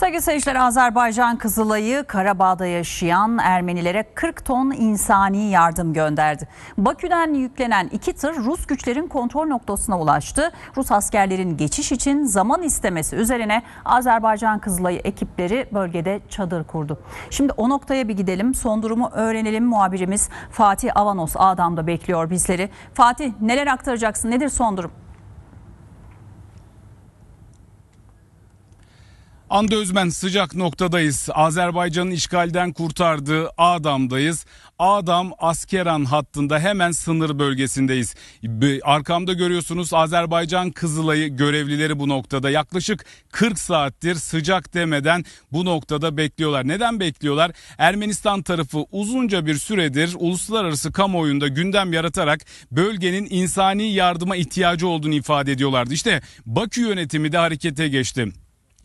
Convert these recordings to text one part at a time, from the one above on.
Sevgili seyirciler Azerbaycan Kızılay'ı Karabağ'da yaşayan Ermenilere 40 ton insani yardım gönderdi. Bakü'den yüklenen iki tır Rus güçlerin kontrol noktasına ulaştı. Rus askerlerin geçiş için zaman istemesi üzerine Azerbaycan Kızılay'ı ekipleri bölgede çadır kurdu. Şimdi o noktaya bir gidelim. Son durumu öğrenelim. Muhabirimiz Fatih Avanos Adam'da bekliyor bizleri. Fatih neler aktaracaksın? Nedir son durum? Anda Özmen sıcak noktadayız. Azerbaycan'ın işgalden kurtardığı Adam'dayız. Adam Askeran hattında hemen sınır bölgesindeyiz. Arkamda görüyorsunuz Azerbaycan Kızılay'ı görevlileri bu noktada yaklaşık 40 saattir sıcak demeden bu noktada bekliyorlar. Neden bekliyorlar? Ermenistan tarafı uzunca bir süredir uluslararası kamuoyunda gündem yaratarak bölgenin insani yardıma ihtiyacı olduğunu ifade ediyorlardı. İşte Bakü yönetimi de harekete geçti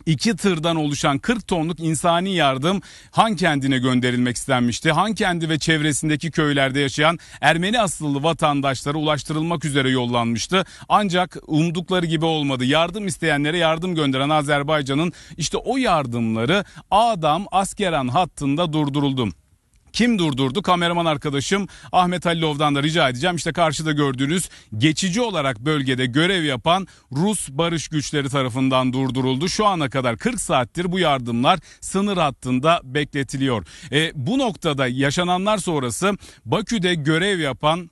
iki tırdan oluşan 40 tonluk insani yardım Han kendine gönderilmek istenmişti. Han kendi ve çevresindeki köylerde yaşayan Ermeni asıllı vatandaşlara ulaştırılmak üzere yollanmıştı. Ancak umdukları gibi olmadı. Yardım isteyenlere yardım gönderen Azerbaycan'ın işte o yardımları Adam Askeran hattında durduruldum kim durdurdu? Kameraman arkadaşım Ahmet Halilov'dan da rica edeceğim. İşte karşıda gördüğünüz geçici olarak bölgede görev yapan Rus barış güçleri tarafından durduruldu. Şu ana kadar 40 saattir bu yardımlar sınır hattında bekletiliyor. E, bu noktada yaşananlar sonrası Bakü'de görev yapan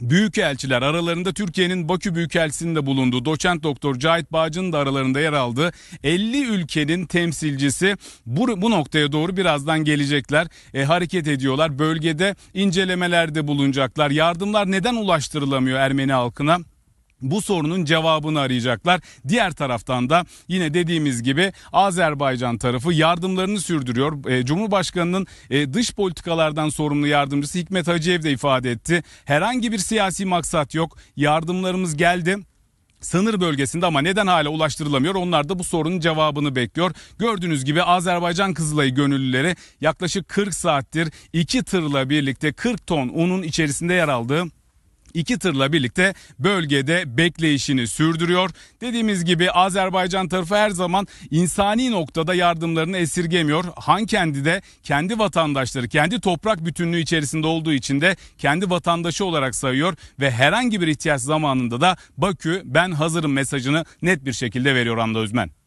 Büyükelçiler aralarında Türkiye'nin Bakü Büyükelçisi'nin de bulunduğu doçent doktor Cahit Bağcı'nın da aralarında yer aldığı 50 ülkenin temsilcisi bu, bu noktaya doğru birazdan gelecekler. E, hareket ediyorlar. Bölgede incelemelerde bulunacaklar. Yardımlar neden ulaştırılamıyor Ermeni halkına? bu sorunun cevabını arayacaklar. Diğer taraftan da yine dediğimiz gibi Azerbaycan tarafı yardımlarını sürdürüyor. E, Cumhurbaşkanının e, dış politikalardan sorumlu yardımcısı Hikmet Hacıyev de ifade etti. Herhangi bir siyasi maksat yok. Yardımlarımız geldi sınır bölgesinde ama neden hala ulaştırılamıyor? Onlar da bu sorunun cevabını bekliyor. Gördüğünüz gibi Azerbaycan Kızılayı gönüllüleri yaklaşık 40 saattir iki tırla birlikte 40 ton unun içerisinde yer aldığı iki tırla birlikte bölgede bekleyişini sürdürüyor. Dediğimiz gibi Azerbaycan tarafı her zaman insani noktada yardımlarını esirgemiyor. Han kendi de kendi vatandaşları, kendi toprak bütünlüğü içerisinde olduğu için de kendi vatandaşı olarak sayıyor ve herhangi bir ihtiyaç zamanında da Bakü ben hazırım mesajını net bir şekilde veriyor Hamda Özmen.